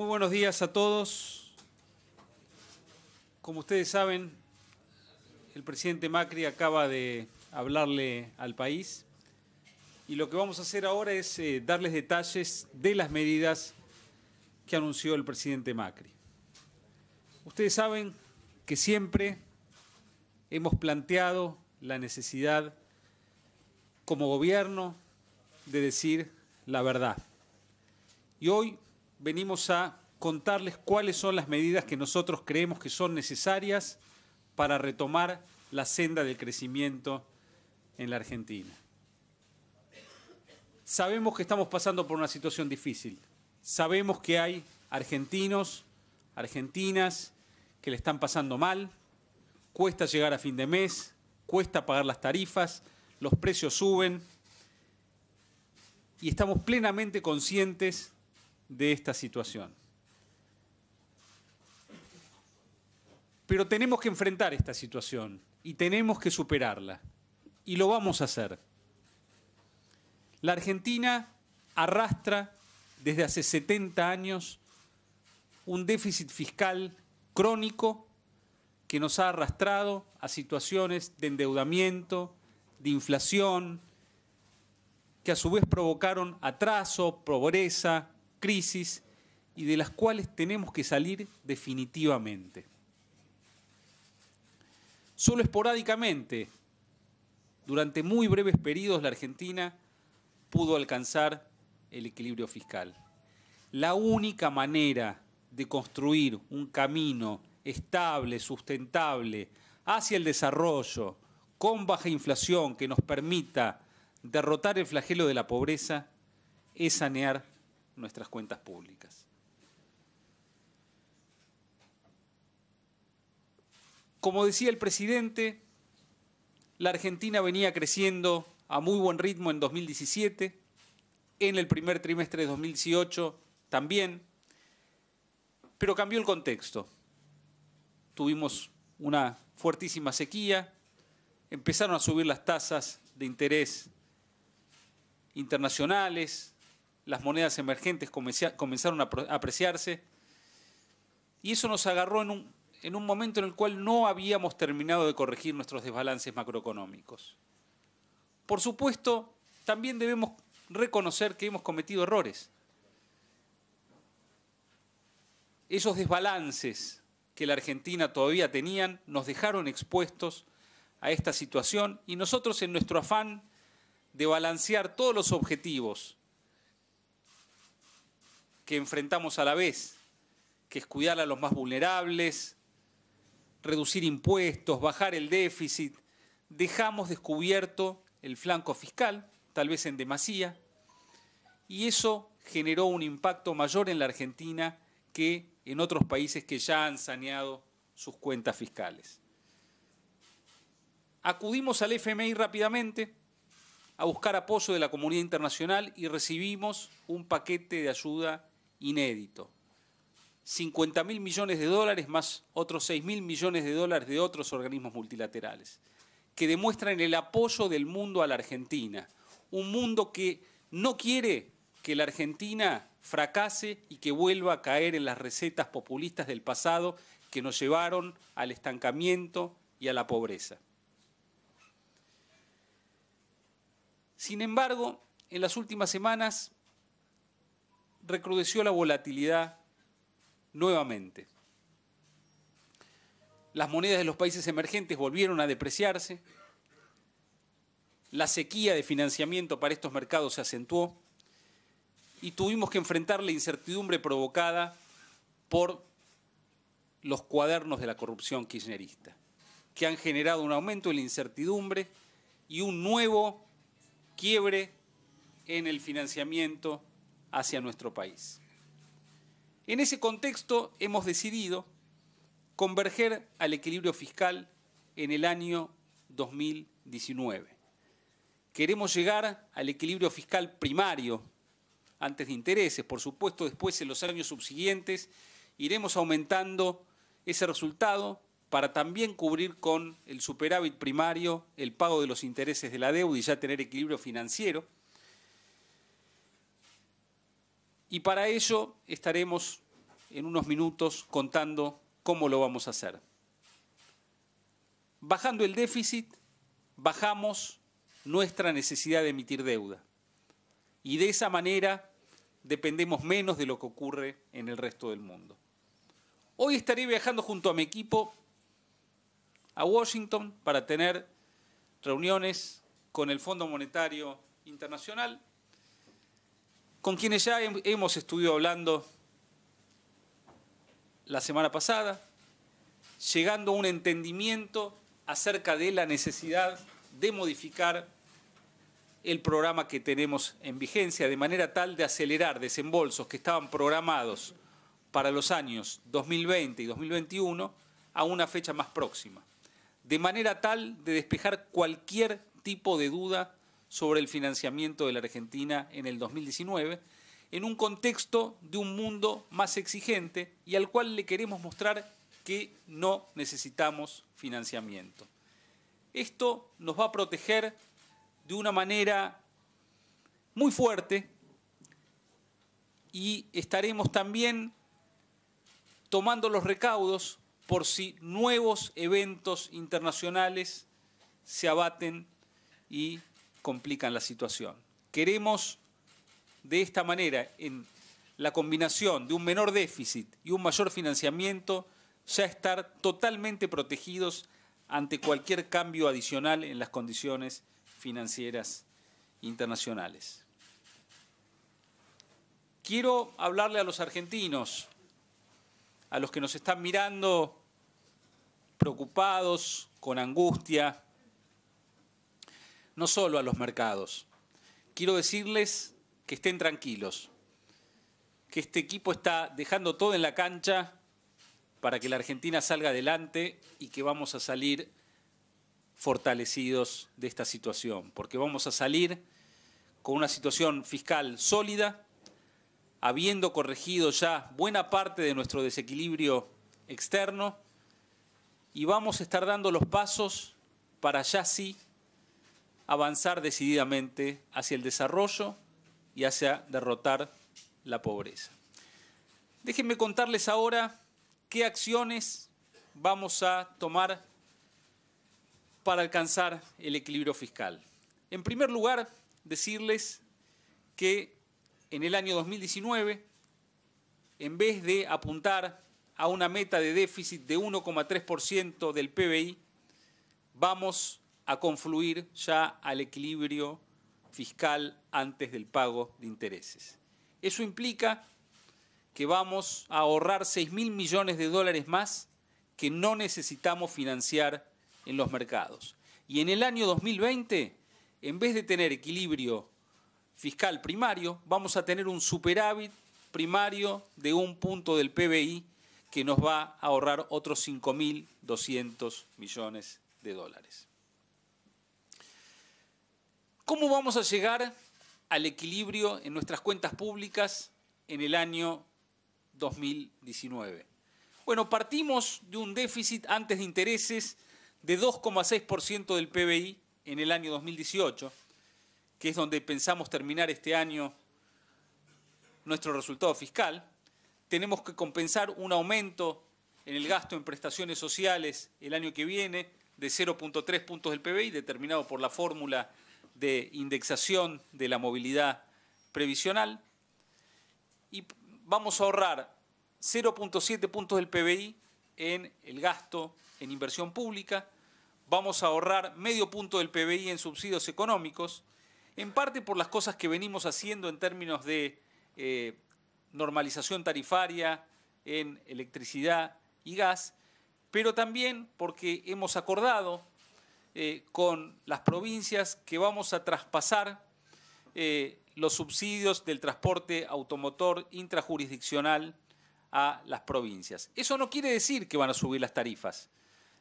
Muy buenos días a todos. Como ustedes saben, el presidente Macri acaba de hablarle al país y lo que vamos a hacer ahora es eh, darles detalles de las medidas que anunció el presidente Macri. Ustedes saben que siempre hemos planteado la necesidad como gobierno de decir la verdad. Y hoy venimos a contarles cuáles son las medidas que nosotros creemos que son necesarias para retomar la senda del crecimiento en la Argentina. Sabemos que estamos pasando por una situación difícil. Sabemos que hay argentinos, argentinas que le están pasando mal, cuesta llegar a fin de mes, cuesta pagar las tarifas, los precios suben y estamos plenamente conscientes de esta situación. Pero tenemos que enfrentar esta situación y tenemos que superarla. Y lo vamos a hacer. La Argentina arrastra desde hace 70 años un déficit fiscal crónico que nos ha arrastrado a situaciones de endeudamiento, de inflación, que a su vez provocaron atraso, pobreza, crisis y de las cuales tenemos que salir definitivamente. Solo esporádicamente, durante muy breves periodos, la Argentina pudo alcanzar el equilibrio fiscal. La única manera de construir un camino estable, sustentable, hacia el desarrollo, con baja inflación que nos permita derrotar el flagelo de la pobreza, es sanear nuestras cuentas públicas. Como decía el presidente, la Argentina venía creciendo a muy buen ritmo en 2017, en el primer trimestre de 2018 también, pero cambió el contexto. Tuvimos una fuertísima sequía, empezaron a subir las tasas de interés internacionales, las monedas emergentes comenzaron a apreciarse y eso nos agarró en un, en un momento en el cual no habíamos terminado de corregir nuestros desbalances macroeconómicos. Por supuesto, también debemos reconocer que hemos cometido errores. Esos desbalances que la Argentina todavía tenían nos dejaron expuestos a esta situación y nosotros en nuestro afán de balancear todos los objetivos que enfrentamos a la vez, que es cuidar a los más vulnerables, reducir impuestos, bajar el déficit, dejamos descubierto el flanco fiscal, tal vez en demasía, y eso generó un impacto mayor en la Argentina que en otros países que ya han saneado sus cuentas fiscales. Acudimos al FMI rápidamente a buscar apoyo de la comunidad internacional y recibimos un paquete de ayuda inédito. 50 mil millones de dólares más otros 6 mil millones de dólares de otros organismos multilaterales, que demuestran el apoyo del mundo a la Argentina. Un mundo que no quiere que la Argentina fracase y que vuelva a caer en las recetas populistas del pasado que nos llevaron al estancamiento y a la pobreza. Sin embargo, en las últimas semanas recrudeció la volatilidad nuevamente. Las monedas de los países emergentes volvieron a depreciarse. La sequía de financiamiento para estos mercados se acentuó y tuvimos que enfrentar la incertidumbre provocada por los cuadernos de la corrupción kirchnerista, que han generado un aumento en la incertidumbre y un nuevo quiebre en el financiamiento hacia nuestro país. En ese contexto hemos decidido converger al equilibrio fiscal en el año 2019. Queremos llegar al equilibrio fiscal primario, antes de intereses, por supuesto, después en los años subsiguientes iremos aumentando ese resultado para también cubrir con el superávit primario el pago de los intereses de la deuda y ya tener equilibrio financiero. Y para ello estaremos en unos minutos contando cómo lo vamos a hacer. Bajando el déficit, bajamos nuestra necesidad de emitir deuda. Y de esa manera dependemos menos de lo que ocurre en el resto del mundo. Hoy estaré viajando junto a mi equipo a Washington para tener reuniones con el Fondo Monetario Internacional con quienes ya hemos estudiado hablando la semana pasada, llegando a un entendimiento acerca de la necesidad de modificar el programa que tenemos en vigencia, de manera tal de acelerar desembolsos que estaban programados para los años 2020 y 2021 a una fecha más próxima, de manera tal de despejar cualquier tipo de duda sobre el financiamiento de la Argentina en el 2019, en un contexto de un mundo más exigente y al cual le queremos mostrar que no necesitamos financiamiento. Esto nos va a proteger de una manera muy fuerte y estaremos también tomando los recaudos por si nuevos eventos internacionales se abaten y complican la situación. Queremos de esta manera, en la combinación de un menor déficit y un mayor financiamiento, ya estar totalmente protegidos ante cualquier cambio adicional en las condiciones financieras internacionales. Quiero hablarle a los argentinos, a los que nos están mirando preocupados, con angustia, no solo a los mercados. Quiero decirles que estén tranquilos, que este equipo está dejando todo en la cancha para que la Argentina salga adelante y que vamos a salir fortalecidos de esta situación, porque vamos a salir con una situación fiscal sólida, habiendo corregido ya buena parte de nuestro desequilibrio externo, y vamos a estar dando los pasos para ya sí avanzar decididamente hacia el desarrollo y hacia derrotar la pobreza. Déjenme contarles ahora qué acciones vamos a tomar para alcanzar el equilibrio fiscal. En primer lugar, decirles que en el año 2019, en vez de apuntar a una meta de déficit de 1,3% del PBI, vamos a confluir ya al equilibrio fiscal antes del pago de intereses. Eso implica que vamos a ahorrar 6.000 mil millones de dólares más que no necesitamos financiar en los mercados. Y en el año 2020, en vez de tener equilibrio fiscal primario, vamos a tener un superávit primario de un punto del PBI que nos va a ahorrar otros 5.200 millones de dólares. ¿Cómo vamos a llegar al equilibrio en nuestras cuentas públicas en el año 2019? Bueno, partimos de un déficit antes de intereses de 2,6% del PBI en el año 2018, que es donde pensamos terminar este año nuestro resultado fiscal. Tenemos que compensar un aumento en el gasto en prestaciones sociales el año que viene de 0.3 puntos del PBI, determinado por la fórmula de indexación de la movilidad previsional y vamos a ahorrar 0.7 puntos del PBI en el gasto en inversión pública, vamos a ahorrar medio punto del PBI en subsidios económicos, en parte por las cosas que venimos haciendo en términos de eh, normalización tarifaria en electricidad y gas, pero también porque hemos acordado eh, con las provincias que vamos a traspasar eh, los subsidios del transporte automotor intrajurisdiccional a las provincias. Eso no quiere decir que van a subir las tarifas,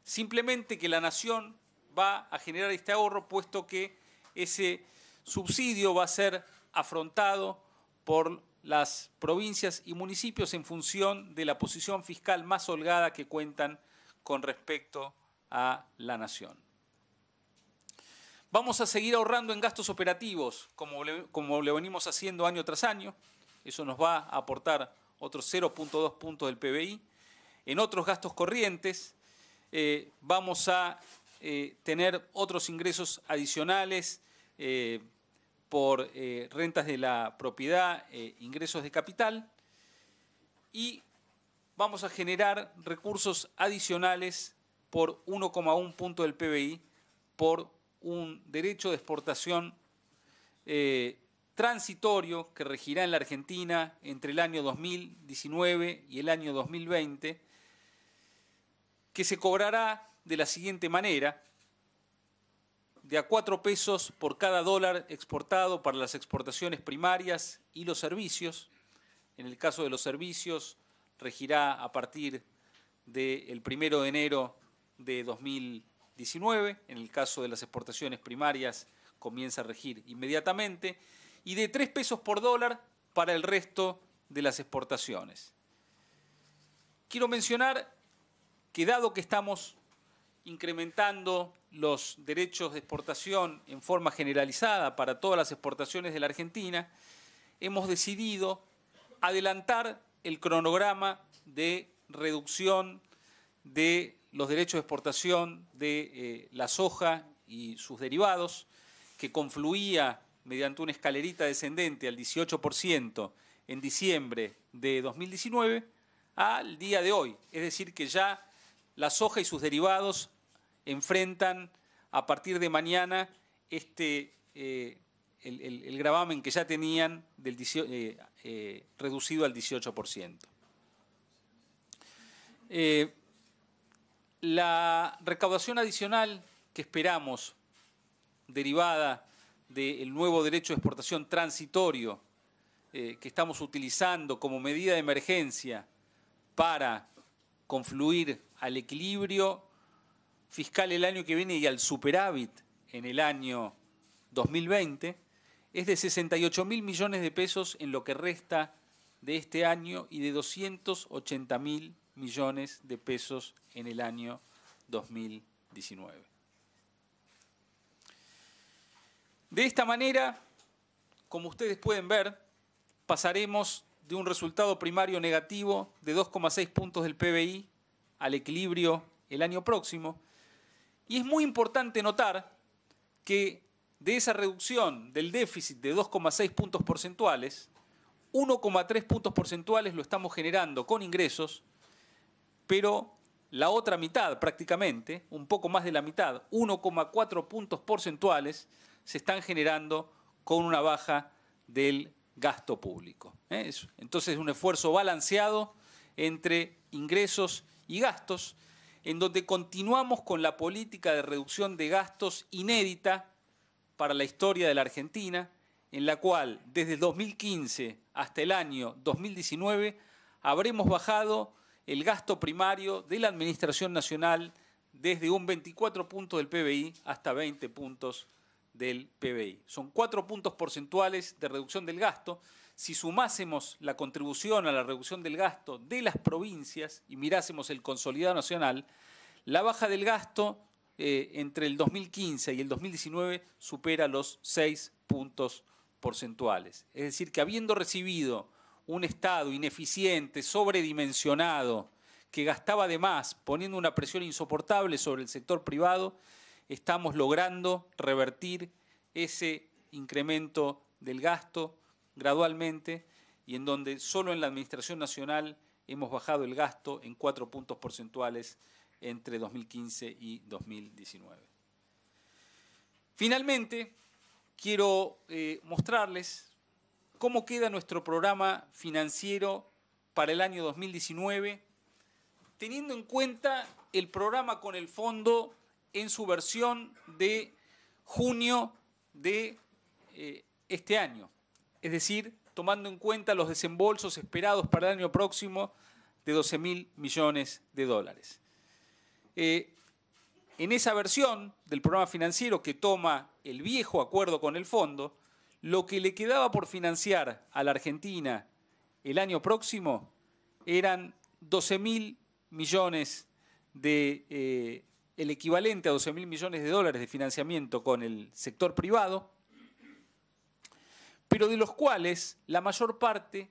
simplemente que la nación va a generar este ahorro puesto que ese subsidio va a ser afrontado por las provincias y municipios en función de la posición fiscal más holgada que cuentan con respecto a la nación. Vamos a seguir ahorrando en gastos operativos, como, como le venimos haciendo año tras año. Eso nos va a aportar otros 0.2 puntos del PBI. En otros gastos corrientes eh, vamos a eh, tener otros ingresos adicionales eh, por rentas de la propiedad, ingresos de capital y vamos a generar recursos adicionales por 1,1 punto del PBI por un derecho de exportación eh, transitorio que regirá en la Argentina entre el año 2019 y el año 2020, que se cobrará de la siguiente manera, de a cuatro pesos por cada dólar exportado para las exportaciones primarias y los servicios. En el caso de los servicios, regirá a partir del primero 1 de enero de 2020 en el caso de las exportaciones primarias comienza a regir inmediatamente, y de 3 pesos por dólar para el resto de las exportaciones. Quiero mencionar que dado que estamos incrementando los derechos de exportación en forma generalizada para todas las exportaciones de la Argentina, hemos decidido adelantar el cronograma de reducción de los derechos de exportación de eh, la soja y sus derivados, que confluía mediante una escalerita descendente al 18% en diciembre de 2019 al día de hoy. Es decir, que ya la soja y sus derivados enfrentan a partir de mañana este, eh, el, gravamen que ya tenían eh, reducido al 18%. La recaudación adicional que esperamos derivada del nuevo derecho de exportación transitorio eh, que estamos utilizando como medida de emergencia para confluir al equilibrio fiscal el año que viene y al superávit en el año 2020 es de 68 mil millones de pesos en lo que resta de este año y de 280 mil millones de pesos en el año 2019. De esta manera, como ustedes pueden ver, pasaremos de un resultado primario negativo de 2,6 puntos del PBI al equilibrio el año próximo. Y es muy importante notar que de esa reducción del déficit de 2,6 puntos porcentuales, 1,3 puntos porcentuales lo estamos generando con ingresos pero la otra mitad prácticamente, un poco más de la mitad, 1,4 puntos porcentuales, se están generando con una baja del gasto público. ¿eh? Entonces es un esfuerzo balanceado entre ingresos y gastos, en donde continuamos con la política de reducción de gastos inédita para la historia de la Argentina, en la cual desde 2015 hasta el año 2019 habremos bajado el gasto primario de la Administración Nacional desde un 24 puntos del PBI hasta 20 puntos del PBI. Son cuatro puntos porcentuales de reducción del gasto. Si sumásemos la contribución a la reducción del gasto de las provincias y mirásemos el consolidado nacional, la baja del gasto eh, entre el 2015 y el 2019 supera los 6 puntos porcentuales. Es decir, que habiendo recibido un Estado ineficiente, sobredimensionado, que gastaba de más, poniendo una presión insoportable sobre el sector privado, estamos logrando revertir ese incremento del gasto gradualmente y en donde solo en la Administración Nacional hemos bajado el gasto en cuatro puntos porcentuales entre 2015 y 2019. Finalmente, quiero eh, mostrarles cómo queda nuestro programa financiero para el año 2019, teniendo en cuenta el programa con el fondo en su versión de junio de eh, este año, es decir, tomando en cuenta los desembolsos esperados para el año próximo de 12 mil millones de dólares. Eh, en esa versión del programa financiero que toma el viejo acuerdo con el fondo, lo que le quedaba por financiar a la Argentina el año próximo eran 12 mil millones de, eh, el equivalente a 12 mil millones de dólares de financiamiento con el sector privado, pero de los cuales la mayor parte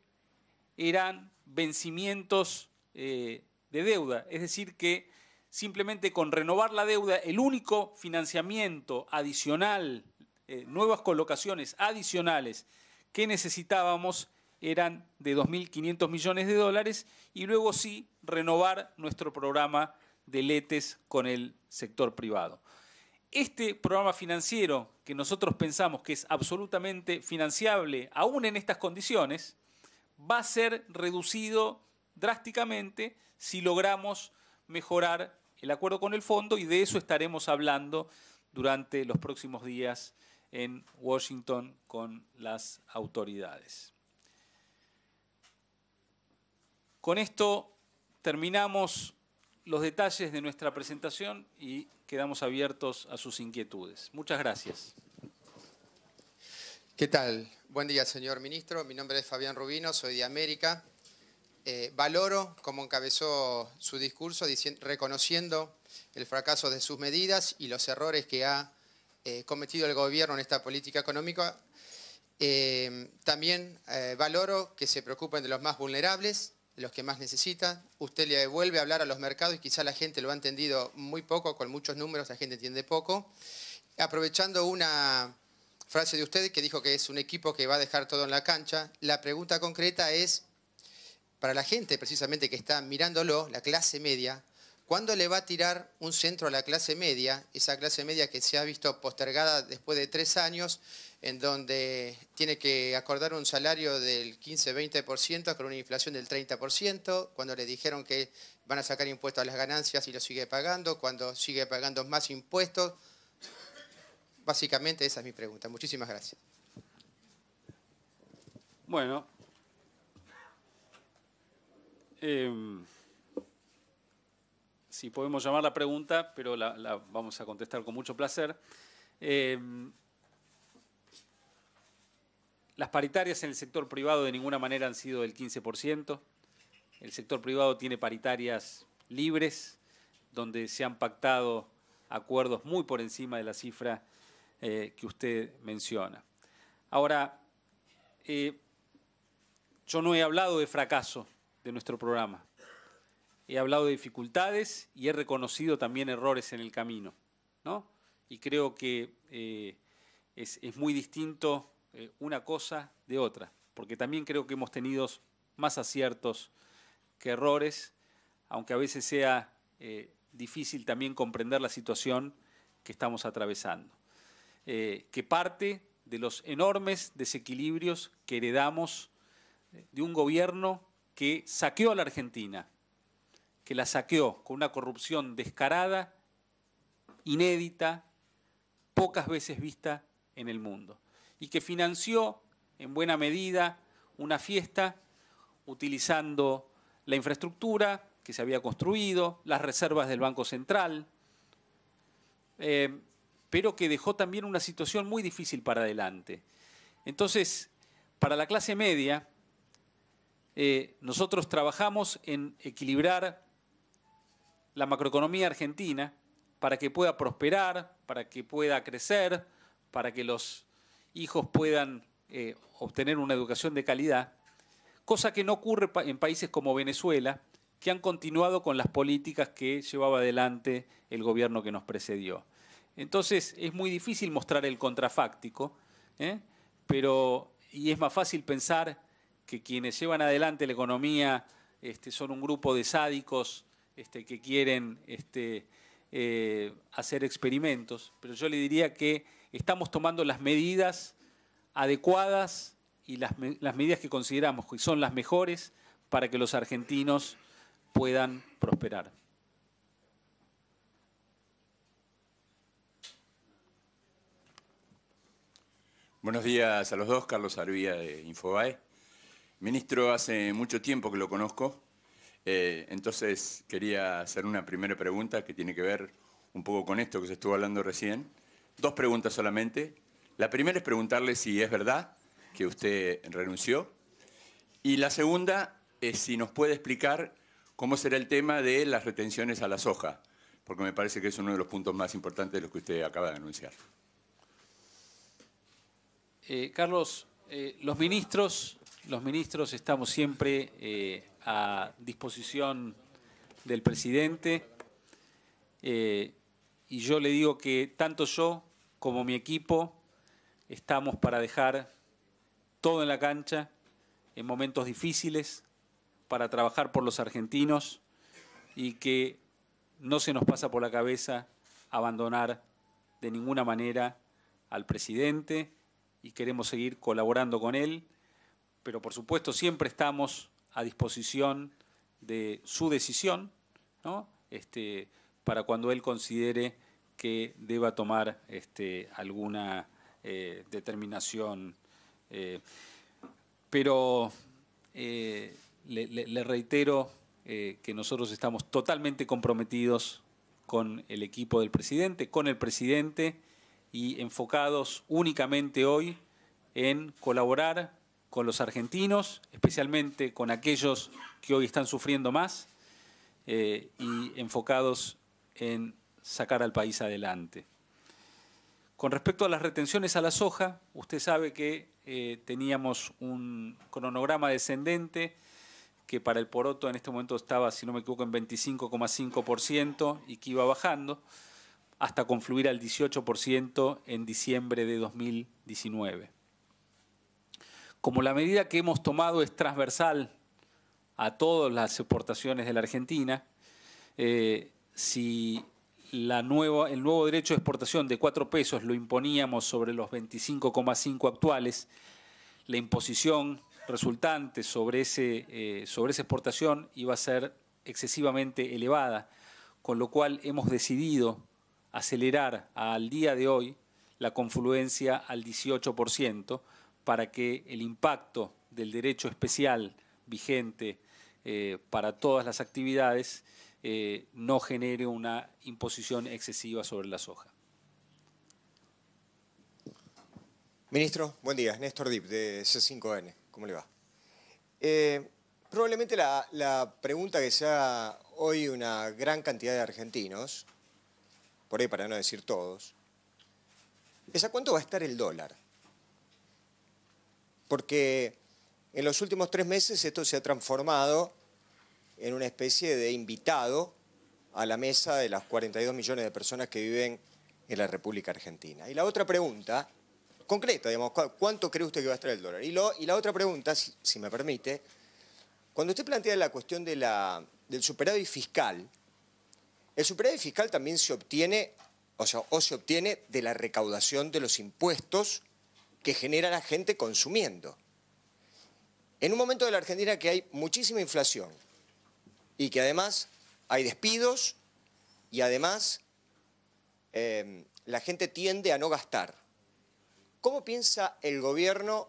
eran vencimientos eh, de deuda, es decir que simplemente con renovar la deuda, el único financiamiento adicional eh, nuevas colocaciones adicionales que necesitábamos eran de 2.500 millones de dólares y luego sí renovar nuestro programa de letes con el sector privado. Este programa financiero que nosotros pensamos que es absolutamente financiable aún en estas condiciones va a ser reducido drásticamente si logramos mejorar el acuerdo con el fondo y de eso estaremos hablando durante los próximos días en Washington con las autoridades. Con esto terminamos los detalles de nuestra presentación y quedamos abiertos a sus inquietudes. Muchas gracias. ¿Qué tal? Buen día, señor ministro. Mi nombre es Fabián Rubino, soy de América. Eh, valoro como encabezó su discurso, reconociendo el fracaso de sus medidas y los errores que ha eh, cometido el gobierno en esta política económica. Eh, también eh, valoro que se preocupen de los más vulnerables, los que más necesitan. Usted le vuelve a hablar a los mercados y quizá la gente lo ha entendido muy poco, con muchos números la gente entiende poco. Aprovechando una frase de usted que dijo que es un equipo que va a dejar todo en la cancha, la pregunta concreta es, para la gente precisamente que está mirándolo, la clase media, ¿Cuándo le va a tirar un centro a la clase media? Esa clase media que se ha visto postergada después de tres años, en donde tiene que acordar un salario del 15-20% con una inflación del 30%, cuando le dijeron que van a sacar impuestos a las ganancias y lo sigue pagando, cuando sigue pagando más impuestos. Básicamente esa es mi pregunta. Muchísimas gracias. Bueno. Eh, si podemos llamar la pregunta, pero la, vamos a contestar con mucho placer. Eh, las paritarias en el sector privado de ninguna manera han sido del 15%. El sector privado tiene paritarias libres, donde se han pactado acuerdos muy por encima de la cifra eh, que usted menciona. Ahora, eh, yo no he hablado de fracaso de nuestro programa he hablado de dificultades y he reconocido también errores en el camino. ¿no? Y creo que eh, es, muy distinto eh, una cosa de otra, porque también creo que hemos tenido más aciertos que errores, aunque a veces sea eh, difícil también comprender la situación que estamos atravesando, que parte de los enormes desequilibrios que heredamos de un gobierno que saqueó a la Argentina que la saqueó con una corrupción descarada, inédita, pocas veces vista en el mundo, y que financió en buena medida una fiesta utilizando la infraestructura que se había construido, las reservas del Banco Central, eh, pero que dejó también una situación muy difícil para adelante. Entonces, para la clase media, eh, nosotros trabajamos en equilibrar la macroeconomía argentina para que pueda prosperar, para que pueda crecer, para que los hijos puedan eh, obtener una educación de calidad, cosa que no ocurre en países como Venezuela, que han continuado con las políticas que llevaba adelante el gobierno que nos precedió. Entonces es muy difícil mostrar el contrafáctico, ¿eh? pero y es más fácil pensar que quienes llevan adelante la economía este, son un grupo de sádicos este, que quieren este, eh, hacer experimentos, pero yo le diría que estamos tomando las medidas adecuadas y las, medidas que consideramos que son las mejores para que los argentinos puedan prosperar. Buenos días a los dos, Carlos Arbía de Infobae. Ministro, hace mucho tiempo que lo conozco, eh, entonces quería hacer una primera pregunta que tiene que ver un poco con esto que se estuvo hablando recién. Dos preguntas solamente. La primera es preguntarle si es verdad que usted renunció. Y la segunda es si nos puede explicar cómo será el tema de las retenciones a la soja, porque me parece que es uno de los puntos más importantes de los que usted acaba de anunciar. Eh, Carlos, eh, los ministros, los ministros estamos siempre a disposición del presidente. Eh, y yo le digo que tanto yo como mi equipo estamos para dejar todo en la cancha en momentos difíciles, para trabajar por los argentinos y que no se nos pasa por la cabeza abandonar de ninguna manera al presidente y queremos seguir colaborando con él, pero por supuesto siempre estamos a disposición de su decisión, este, para cuando él considere que deba tomar este, alguna eh, determinación. Eh, pero eh, le, reitero que nosotros estamos totalmente comprometidos con el equipo del presidente, con el presidente y enfocados únicamente hoy en colaborar con los argentinos, especialmente con aquellos que hoy están sufriendo más eh, y enfocados en sacar al país adelante. Con respecto a las retenciones a la soja, usted sabe que eh, teníamos un cronograma descendente que para el poroto en este momento estaba, si no me equivoco, en 25,5% y que iba bajando hasta confluir al 18% en diciembre de 2019. Como la medida que hemos tomado es transversal a todas las exportaciones de la Argentina, eh, si el nuevo derecho de exportación de cuatro pesos lo imponíamos sobre los 25,5 actuales, la imposición resultante eh, sobre esa exportación iba a ser excesivamente elevada, con lo cual hemos decidido acelerar al día de hoy la confluencia al 18%, para que el impacto del derecho especial vigente eh, para todas las actividades eh, no genere una imposición excesiva sobre la soja. Ministro, buen día. Néstor Dip, de C5N. ¿Cómo le va? Eh, probablemente la, pregunta que sea hoy una gran cantidad de argentinos, por ahí para no decir todos, es a cuánto va a estar el dólar porque en los últimos tres meses esto se ha transformado en una especie de invitado a la mesa de las 42 millones de personas que viven en la República Argentina. Y la otra pregunta, concreta, digamos, ¿cuánto cree usted que va a estar el dólar? Y, la otra pregunta, si, me permite, cuando usted plantea la cuestión del superávit fiscal, el superávit fiscal también se obtiene, o sea, o se obtiene de la recaudación de los impuestos que genera la gente consumiendo. En un momento de la Argentina que hay muchísima inflación y que además hay despidos y además em, la gente tiende a no gastar. ¿Cómo piensa el gobierno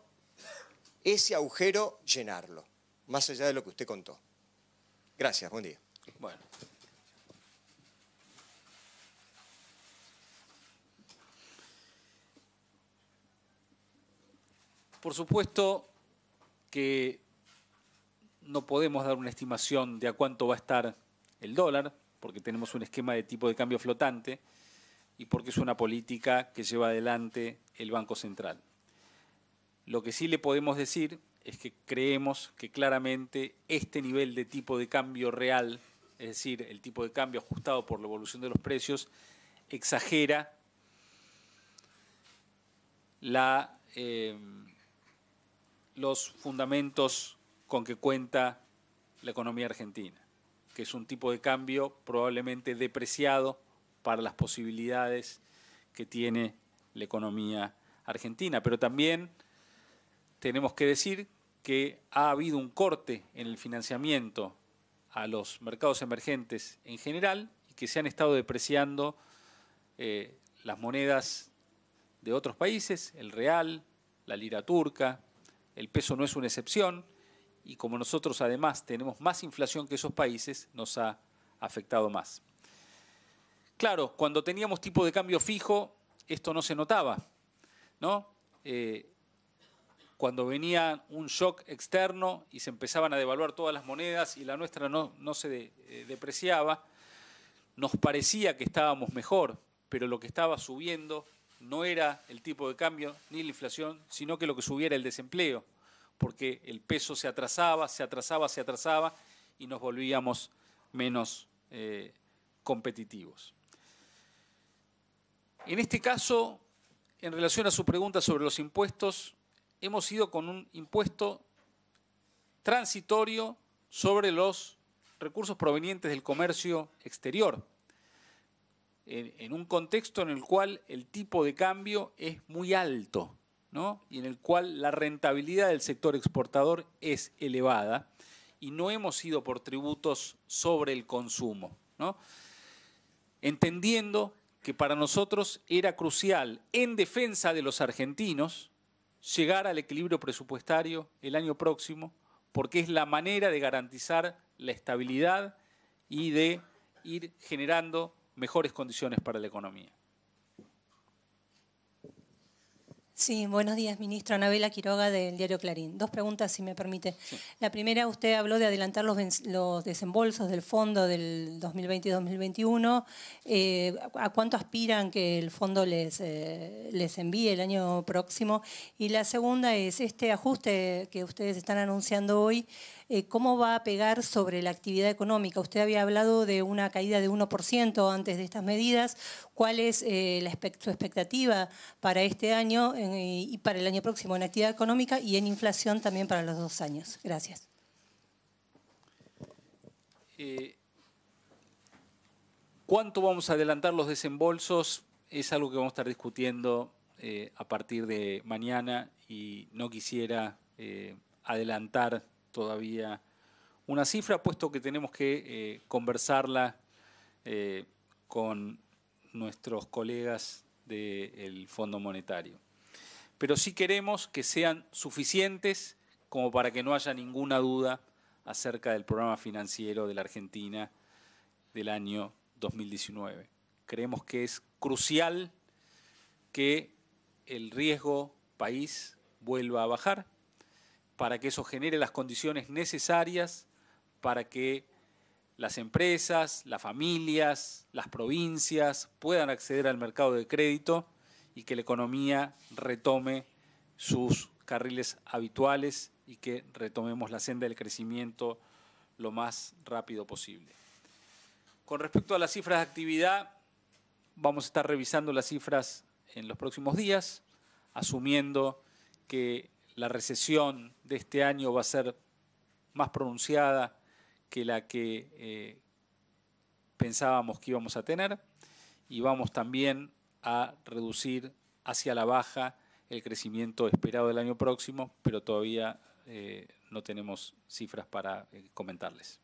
ese agujero llenarlo? Más allá de lo que usted contó. Gracias, buen día. Bueno. Por supuesto que no podemos dar una estimación de a cuánto va a estar el dólar, porque tenemos un esquema de tipo de cambio flotante y porque es una política que lleva adelante el Banco Central. Lo que sí le podemos decir es que creemos que claramente este nivel de tipo de cambio real, es decir, el tipo de cambio ajustado por la evolución de los precios, exagera la... Eh, los fundamentos con que cuenta la economía argentina, que es un tipo de cambio probablemente depreciado para las posibilidades que tiene la economía argentina. Pero también tenemos que decir que ha habido un corte en el financiamiento a los mercados emergentes en general y que se han estado depreciando eh, las monedas de otros países, el real, la lira turca, el peso no es una excepción y como nosotros además tenemos más inflación que esos países, nos ha afectado más. Claro, cuando teníamos tipo de cambio fijo, esto no se notaba, ¿no? Eh, cuando venía un shock externo y se empezaban a devaluar todas las monedas y la nuestra no, se eh, depreciaba, nos parecía que estábamos mejor, pero lo que estaba subiendo no era el tipo de cambio ni la inflación, sino que lo que subía era el desempleo, porque el peso se atrasaba, se atrasaba, se atrasaba y nos volvíamos menos eh, competitivos. En este caso, en relación a su pregunta sobre los impuestos, hemos ido con un impuesto transitorio sobre los recursos provenientes del comercio exterior, en, un contexto en el cual el tipo de cambio es muy alto ¿no? y en el cual la rentabilidad del sector exportador es elevada y no hemos ido por tributos sobre el consumo. ¿no? Entendiendo que para nosotros era crucial, en defensa de los argentinos, llegar al equilibrio presupuestario el año próximo, porque es la manera de garantizar la estabilidad y de ir generando mejores condiciones para la economía. Sí, buenos días, ministro. Anabela Quiroga, del diario Clarín. Dos preguntas, si me permite. La primera, usted habló de adelantar los, desembolsos del fondo del 2020 2021. Eh, ¿A cuánto aspiran que el fondo les, eh, les envíe el año próximo? Y la segunda es, este ajuste que ustedes están anunciando hoy, eh, cómo va a pegar sobre la actividad económica. Usted había hablado de una caída de 1% antes de estas medidas. ¿Cuál es eh, la su expectativa para este año y para el año próximo en actividad económica y en inflación también para los dos años? Gracias. Eh, ¿Cuánto vamos a adelantar los desembolsos? Es algo que vamos a estar discutiendo a partir de mañana y no quisiera adelantar todavía una cifra, puesto que tenemos que eh, conversarla eh, con nuestros colegas del Fondo Monetario. Pero sí queremos que sean suficientes como para que no haya ninguna duda acerca del programa financiero de la Argentina del año 2019. Creemos que es crucial que el riesgo país vuelva a bajar para que eso genere las condiciones necesarias para que las empresas, las familias, las provincias puedan acceder al mercado de crédito y que la economía retome sus carriles habituales y que retomemos la senda del crecimiento lo más rápido posible. Con respecto a las cifras de actividad, vamos a estar revisando las cifras en los próximos días, asumiendo que la recesión de este año va a ser más pronunciada que la que eh, pensábamos que íbamos a tener y vamos también a reducir hacia la baja el crecimiento esperado del año próximo, pero todavía eh, no tenemos cifras para eh, comentarles.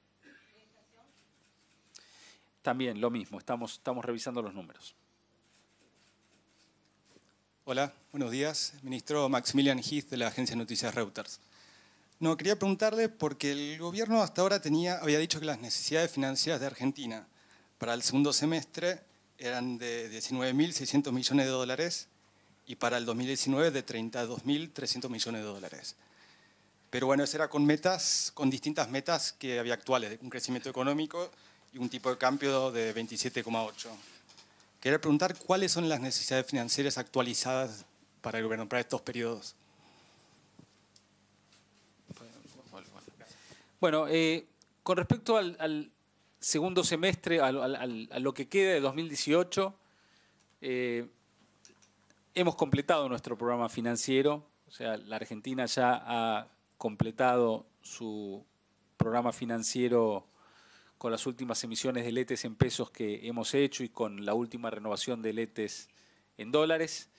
También lo mismo, estamos, estamos revisando los números. Hola, buenos días. Ministro Maximilian Heath de la agencia de noticias Reuters. No, quería preguntarle porque el gobierno hasta ahora tenía, había dicho que las necesidades financieras de Argentina para el segundo semestre eran de 19.600 millones de dólares y para el 2019 de 32.300 millones de dólares. Pero bueno, eso era con metas, con distintas metas que había actuales, un crecimiento económico y un tipo de cambio de 27,8. Quería preguntar cuáles son las necesidades financieras actualizadas para el gobierno para estos periodos. Bueno, eh, con respecto al, segundo semestre, a lo que queda de 2018, eh, hemos completado nuestro programa financiero, o sea, la Argentina ya ha completado su programa financiero con las últimas emisiones de letes en pesos que hemos hecho y con la última renovación de letes en dólares.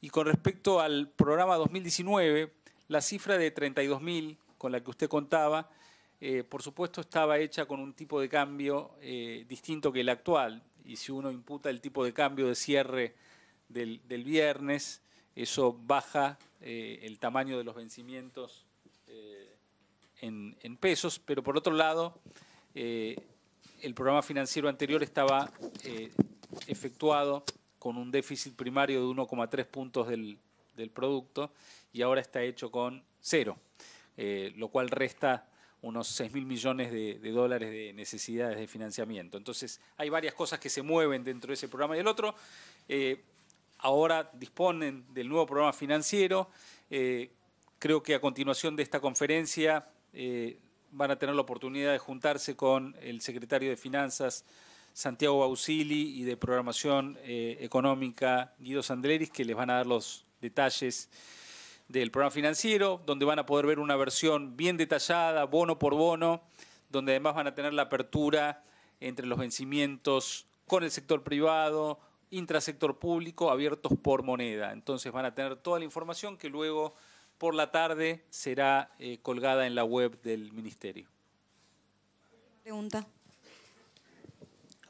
Y con respecto al programa 2019, la cifra de 32.000 con la que usted contaba, eh, por supuesto estaba hecha con un tipo de cambio eh, distinto que el actual. Y si uno imputa el tipo de cambio de cierre del, viernes, eso baja eh, el tamaño de los vencimientos en pesos. Pero por otro lado, eh, el programa financiero anterior estaba eh, efectuado con un déficit primario de 1,3 puntos del, producto y ahora está hecho con cero, eh, lo cual resta unos 6 mil millones de, dólares de necesidades de financiamiento. Entonces, hay varias cosas que se mueven dentro de ese programa y el otro. ahora disponen del nuevo programa financiero. creo que a continuación de esta conferencia van a tener la oportunidad de juntarse con el secretario de Finanzas, Santiago Bausili, y de Programación eh, Económica, Guido Sandleris, que les van a dar los detalles del programa financiero, donde van a poder ver una versión bien detallada, bono por bono, donde además van a tener la apertura entre los vencimientos con el sector privado, intrasector público, abiertos por moneda. Entonces van a tener toda la información que luego por la tarde será eh, colgada en la web del Ministerio. Pregunta.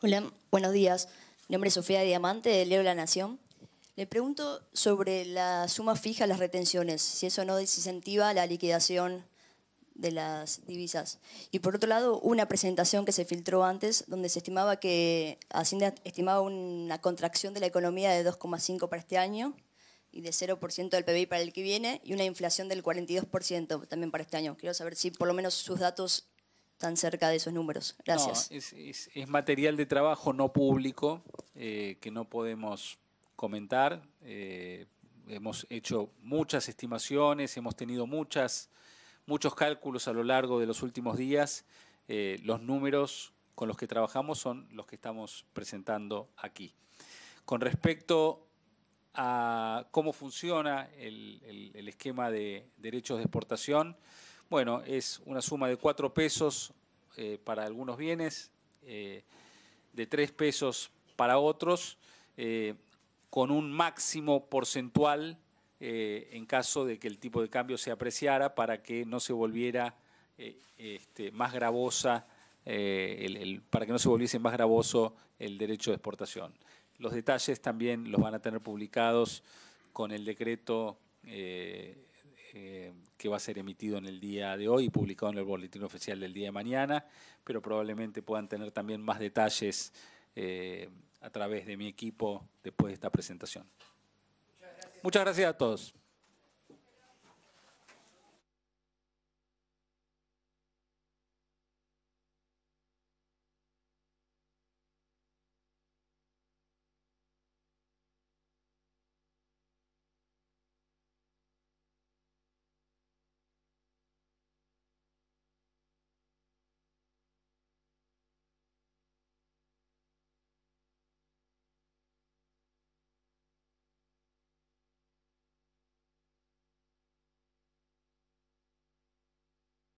Hola, buenos días. Mi nombre es Sofía Diamante, de Leo La Nación. Le pregunto sobre la suma fija a las retenciones, si eso no desincentiva la liquidación de las divisas. Y por otro lado, una presentación que se filtró antes, donde se estimaba que Hacienda estimaba una contracción de la economía de 2,5 para este año y de 0% del PBI para el que viene y una inflación del 42% también para este año. Quiero saber si por lo menos sus datos están cerca de esos números. Gracias. No, es, material de trabajo no público eh, que no podemos comentar. Eh, hemos hecho muchas estimaciones, hemos tenido muchas, muchos cálculos a lo largo de los últimos días. Eh, los números con los que trabajamos son los que estamos presentando aquí. Con respecto a cómo funciona el, esquema de derechos de exportación, bueno, es una suma de cuatro pesos eh, para algunos bienes, eh, de tres pesos para otros, eh, con un máximo porcentual en caso de que el tipo de cambio se apreciara para que no se volviera este, más gravosa, para que no se volviese más gravoso el derecho de exportación. Los detalles también los van a tener publicados con el decreto eh, eh, que va a ser emitido en el día de hoy y publicado en el boletín oficial del día de mañana, pero probablemente puedan tener también más detalles eh, a través de mi equipo después de esta presentación. Muchas gracias a todos.